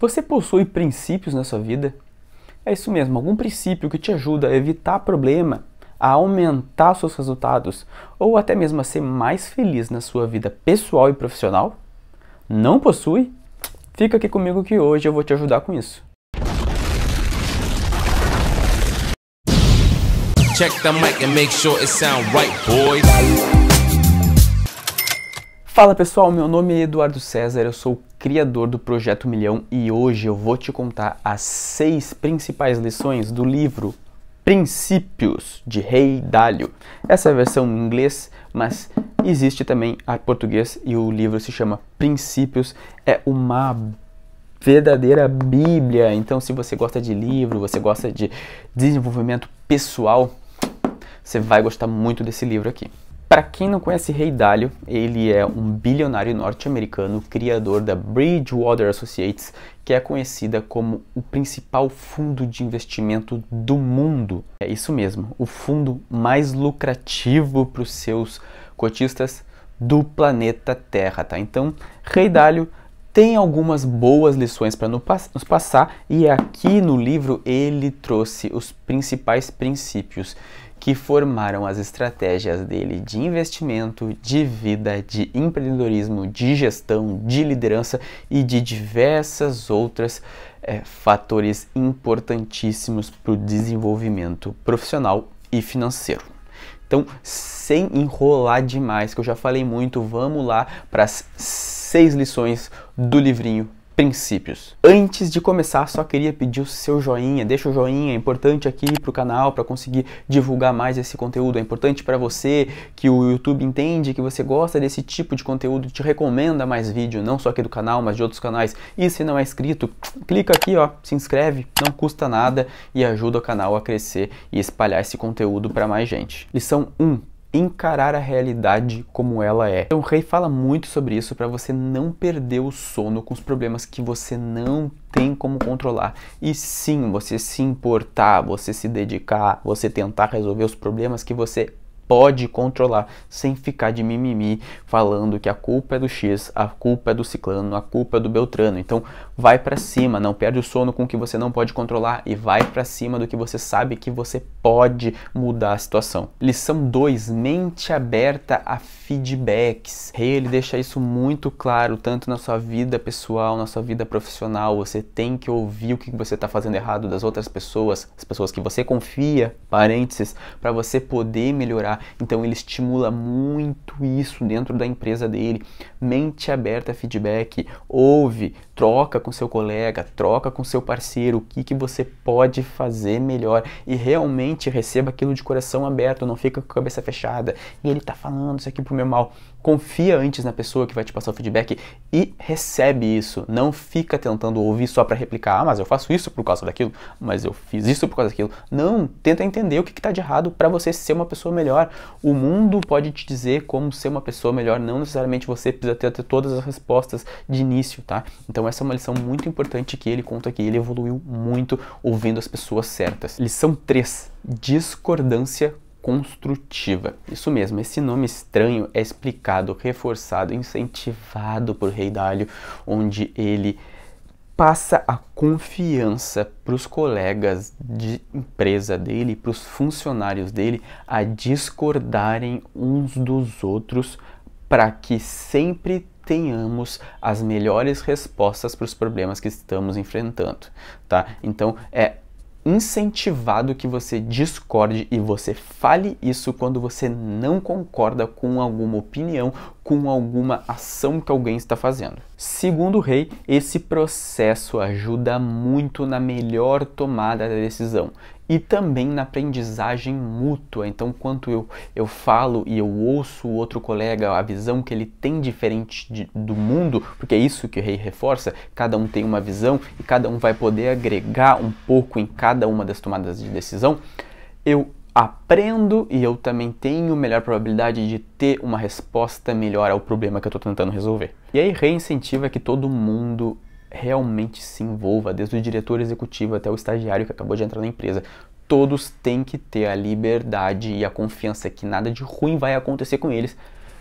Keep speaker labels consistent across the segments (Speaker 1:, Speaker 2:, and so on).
Speaker 1: Você possui princípios na sua vida? É isso mesmo, algum princípio que te ajuda a evitar problema, a aumentar seus resultados ou até mesmo a ser mais feliz na sua vida pessoal e profissional? Não possui? Fica aqui comigo que hoje eu vou te ajudar com isso. Sure right, Fala pessoal, meu nome é Eduardo César, eu sou criador do Projeto Milhão, e hoje eu vou te contar as seis principais lições do livro Princípios de Rei Dalio. Essa é a versão em inglês, mas existe também a português e o livro se chama Princípios. É uma verdadeira Bíblia. Então, se você gosta de livro, você gosta de desenvolvimento pessoal, você vai gostar muito desse livro aqui. Para quem não conhece Rei Dalio, ele é um bilionário norte-americano, criador da Bridgewater Associates, que é conhecida como o principal fundo de investimento do mundo. É isso mesmo, o fundo mais lucrativo para os seus cotistas do planeta Terra, tá? Então, Rei Dalio tem algumas boas lições para nos passar e aqui no livro ele trouxe os principais princípios que formaram as estratégias dele de investimento, de vida, de empreendedorismo, de gestão, de liderança e de diversas outras é, fatores importantíssimos para o desenvolvimento profissional e financeiro. Então, sem enrolar demais, que eu já falei muito, vamos lá para as seis lições do livrinho princípios. Antes de começar, só queria pedir o seu joinha. Deixa o joinha, é importante aqui para o canal para conseguir divulgar mais esse conteúdo. É importante para você que o YouTube entende que você gosta desse tipo de conteúdo, te recomenda mais vídeo, não só aqui do canal, mas de outros canais. E se não é inscrito, clica aqui, ó, se inscreve, não custa nada e ajuda o canal a crescer e espalhar esse conteúdo para mais gente. Lição 1: encarar a realidade como ela é. Então, o Rei fala muito sobre isso para você não perder o sono com os problemas que você não tem como controlar. E sim, você se importar, você se dedicar, você tentar resolver os problemas que você pode controlar sem ficar de mimimi falando que a culpa é do X, a culpa é do ciclano, a culpa é do Beltrano. Então vai para cima, não perde o sono com o que você não pode controlar e vai para cima do que você sabe que você pode mudar a situação. Lição 2: mente aberta a feedbacks. Rei, ele deixa isso muito claro, tanto na sua vida pessoal, na sua vida profissional. Você tem que ouvir o que você está fazendo errado das outras pessoas, as pessoas que você confia, parênteses, para você poder melhorar. Então ele estimula muito isso dentro da empresa dele. Mente aberta a feedback, ouve, troca com seu colega, troca com seu parceiro, o que, que você pode fazer melhor e realmente receba aquilo de coração aberto, não fica com a cabeça fechada. E ele está falando isso aqui pro mal. Confia antes na pessoa que vai te passar o feedback e recebe isso. Não fica tentando ouvir só para replicar. Ah, mas eu faço isso por causa daquilo, mas eu fiz isso por causa daquilo. Não, tenta entender o que está de errado para você ser uma pessoa melhor. O mundo pode te dizer como ser uma pessoa melhor. Não necessariamente você precisa ter, ter todas as respostas de início, tá? Então essa é uma lição muito importante que ele conta aqui. Ele evoluiu muito ouvindo as pessoas certas. Lição 3: discordância construtiva. Isso mesmo, esse nome estranho é explicado, reforçado, incentivado por Reidalho, onde ele passa a confiança para os colegas de empresa dele, para os funcionários dele, a discordarem uns dos outros para que sempre tenhamos as melhores respostas para os problemas que estamos enfrentando, tá? Então é incentivado que você discorde e você fale isso quando você não concorda com alguma opinião, com alguma ação que alguém está fazendo. Segundo o rei, esse processo ajuda muito na melhor tomada da decisão e também na aprendizagem mútua. Então, quanto eu, eu falo e eu ouço o outro colega, a visão que ele tem diferente de, do mundo, porque é isso que o rei reforça, cada um tem uma visão e cada um vai poder agregar um pouco em cada uma das tomadas de decisão, eu aprendo e eu também tenho melhor probabilidade de ter uma resposta melhor ao problema que eu estou tentando resolver. E aí, re-incentiva que todo mundo realmente se envolva, desde o diretor executivo até o estagiário que acabou de entrar na empresa. Todos têm que ter a liberdade e a confiança que nada de ruim vai acontecer com eles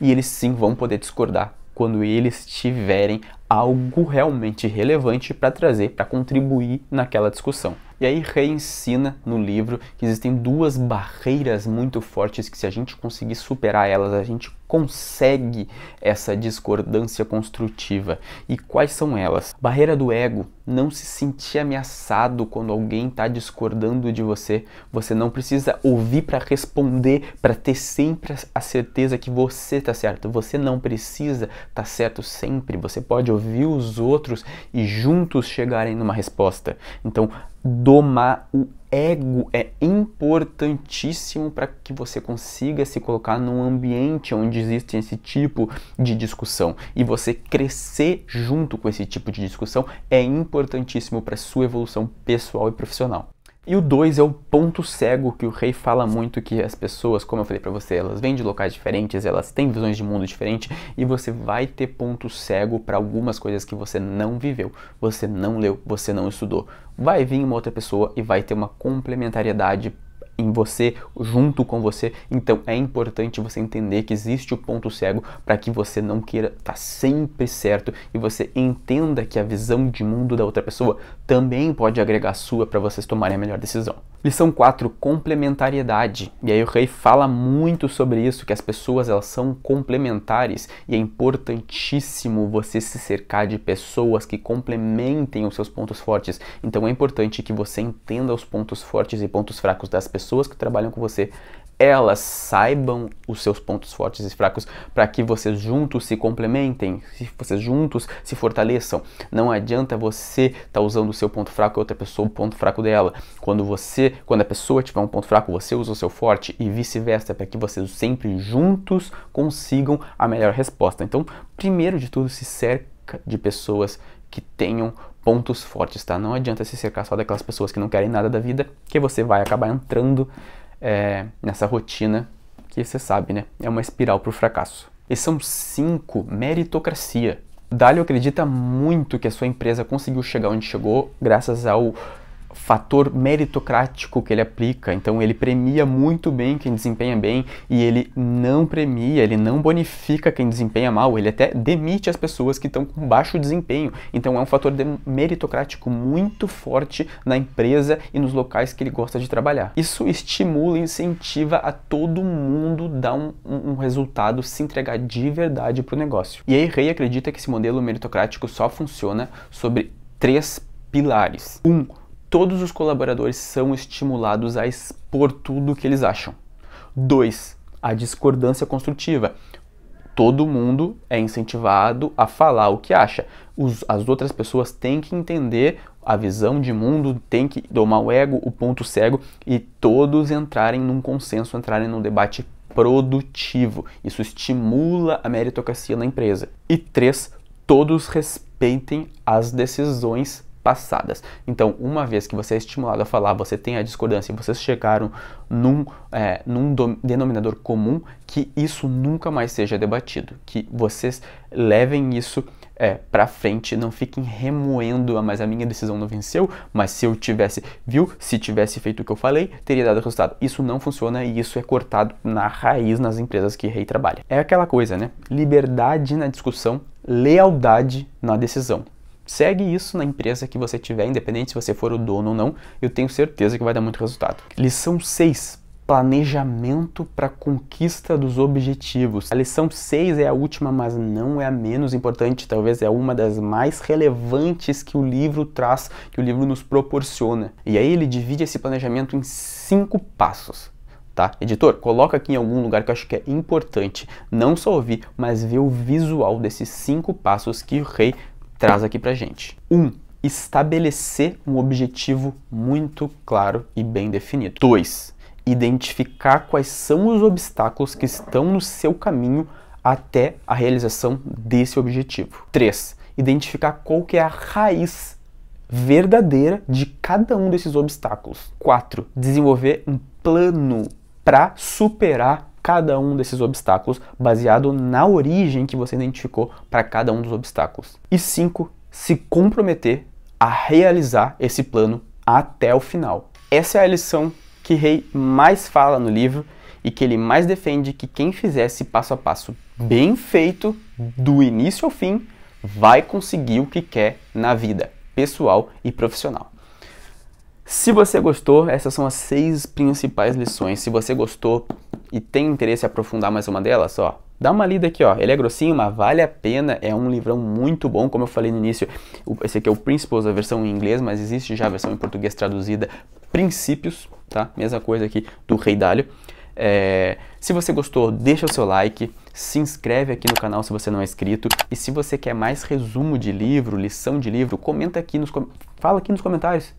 Speaker 1: e eles sim vão poder discordar quando eles tiverem algo realmente relevante para trazer, para contribuir naquela discussão. E aí reensina no livro que existem duas barreiras muito fortes que se a gente conseguir superar elas, a gente consegue essa discordância construtiva. E quais são elas? Barreira do ego, não se sentir ameaçado quando alguém está discordando de você. Você não precisa ouvir para responder, para ter sempre a certeza que você está certo. Você não precisa estar tá certo sempre. Você pode ouvir os outros e juntos chegarem numa resposta. Então, domar o ego é importantíssimo para que você consiga se colocar num ambiente onde existe esse tipo de discussão e você crescer junto com esse tipo de discussão é importantíssimo para sua evolução pessoal e profissional. E o 2 é o ponto cego que o rei fala muito que as pessoas, como eu falei para você, elas vêm de locais diferentes, elas têm visões de mundo diferentes e você vai ter ponto cego para algumas coisas que você não viveu, você não leu, você não estudou. Vai vir uma outra pessoa e vai ter uma complementariedade em você, junto com você. Então é importante você entender que existe o ponto cego para que você não queira estar tá sempre certo e você entenda que a visão de mundo da outra pessoa também pode agregar a sua para vocês tomarem a melhor decisão. Lição 4, complementariedade. E aí o rei fala muito sobre isso, que as pessoas elas são complementares e é importantíssimo você se cercar de pessoas que complementem os seus pontos fortes. Então é importante que você entenda os pontos fortes e pontos fracos das pessoas que trabalham com você elas saibam os seus pontos fortes e fracos para que vocês juntos se complementem, se vocês juntos se fortaleçam. Não adianta você estar tá usando o seu ponto fraco e outra pessoa o ponto fraco dela. Quando você, quando a pessoa tiver um ponto fraco, você usa o seu forte e vice-versa, para que vocês sempre juntos consigam a melhor resposta. Então, primeiro de tudo, se cerca de pessoas que tenham pontos fortes, tá? Não adianta se cercar só daquelas pessoas que não querem nada da vida, que você vai acabar entrando é, nessa rotina que você sabe, né? É uma espiral para o fracasso. E são cinco meritocracia. Dalio acredita muito que a sua empresa conseguiu chegar onde chegou graças ao fator meritocrático que ele aplica. Então ele premia muito bem quem desempenha bem e ele não premia, ele não bonifica quem desempenha mal, ele até demite as pessoas que estão com baixo desempenho. Então é um fator meritocrático muito forte na empresa e nos locais que ele gosta de trabalhar. Isso estimula e incentiva a todo mundo dar um, um, um resultado, se entregar de verdade para o negócio. E a rei acredita que esse modelo meritocrático só funciona sobre três pilares. Um, todos os colaboradores são estimulados a expor tudo o que eles acham. 2. A discordância construtiva. Todo mundo é incentivado a falar o que acha. Os, as outras pessoas têm que entender a visão de mundo, têm que domar o ego, o ponto cego e todos entrarem num consenso, entrarem num debate produtivo. Isso estimula a meritocracia na empresa. E três, todos respeitem as decisões passadas. Então, uma vez que você é estimulado a falar, você tem a discordância e vocês chegaram num, é, num denominador comum, que isso nunca mais seja debatido, que vocês levem isso é, para frente, não fiquem remoendo, A ah, mas a minha decisão não venceu, mas se eu tivesse, viu, se tivesse feito o que eu falei, teria dado resultado. Isso não funciona e isso é cortado na raiz nas empresas que rei trabalha. É aquela coisa, né? Liberdade na discussão, lealdade na decisão. Segue isso na empresa que você tiver, independente se você for o dono ou não, eu tenho certeza que vai dar muito resultado. Lição 6: planejamento para conquista dos objetivos. A lição 6 é a última, mas não é a menos importante, talvez é uma das mais relevantes que o livro traz, que o livro nos proporciona. E aí ele divide esse planejamento em cinco passos. Tá? Editor, coloca aqui em algum lugar que eu acho que é importante não só ouvir, mas ver o visual desses cinco passos que o rei traz aqui pra gente. 1. Um, estabelecer um objetivo muito claro e bem definido. 2. Identificar quais são os obstáculos que estão no seu caminho até a realização desse objetivo. 3. Identificar qual que é a raiz verdadeira de cada um desses obstáculos. 4. Desenvolver um plano para superar cada um desses obstáculos baseado na origem que você identificou para cada um dos obstáculos. E cinco Se comprometer a realizar esse plano até o final. Essa é a lição que Rei mais fala no livro e que ele mais defende que quem esse passo a passo bem feito, do início ao fim, vai conseguir o que quer na vida, pessoal e profissional. Se você gostou, essas são as seis principais lições. Se você gostou, e tem interesse em aprofundar mais uma delas, ó, dá uma lida aqui, ó. Ele é grossinho, mas vale a pena. É um livrão muito bom, como eu falei no início. Esse aqui é o Principles, a versão em inglês, mas existe já a versão em português traduzida Princípios, tá? Mesma coisa aqui do Rei Dálio. É, se você gostou, deixa o seu like, se inscreve aqui no canal se você não é inscrito e se você quer mais resumo de livro, lição de livro, comenta aqui nos fala aqui nos comentários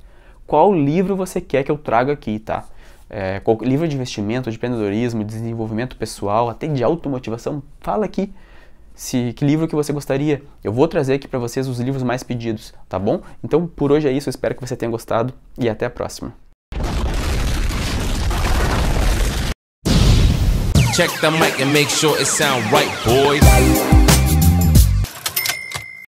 Speaker 1: qual livro você quer que eu traga aqui, tá? é, livro de investimento, de empreendedorismo, de desenvolvimento pessoal, até de automotivação, fala aqui se que livro que você gostaria. Eu vou trazer aqui para vocês os livros mais pedidos, tá bom? Então por hoje é isso, espero que você tenha gostado e até a próxima. Check the mic and make sure it sound right, boys.